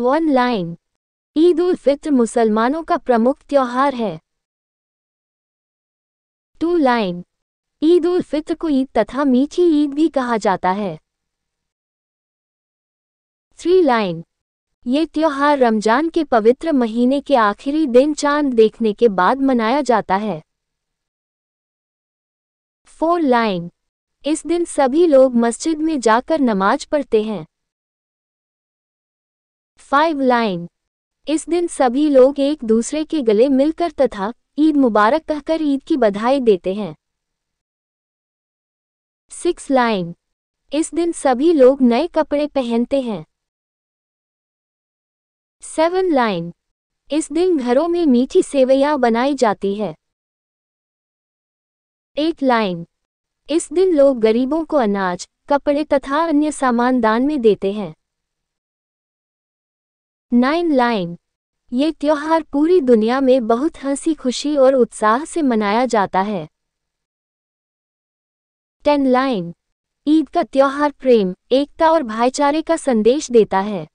online Eid ul Fitr मुसलमानों का प्रमुख त्यौहार है टू लाइन ईद उल फित्र को ईद तथा मीठी ईद भी कहा जाता है थ्री लाइन ये त्यौहार रमजान के पवित्र महीने के आखिरी दिन चांद देखने के बाद मनाया जाता है फोर लाइन इस दिन सभी लोग मस्जिद में जाकर नमाज पढ़ते हैं फाइव लाइन इस दिन सभी लोग एक दूसरे के गले मिलकर तथा ईद मुबारक कहकर ईद की बधाई देते हैं सिक्स लाइन इस दिन सभी लोग नए कपड़े पहनते हैं सेवन लाइन इस दिन घरों में मीठी सेवैया बनाई जाती है एट लाइन इस दिन लोग गरीबों को अनाज कपड़े तथा अन्य सामान दान में देते हैं नाइन लाइन ये त्यौहार पूरी दुनिया में बहुत हंसी खुशी और उत्साह से मनाया जाता है टेन लाइन ईद का त्यौहार प्रेम एकता और भाईचारे का संदेश देता है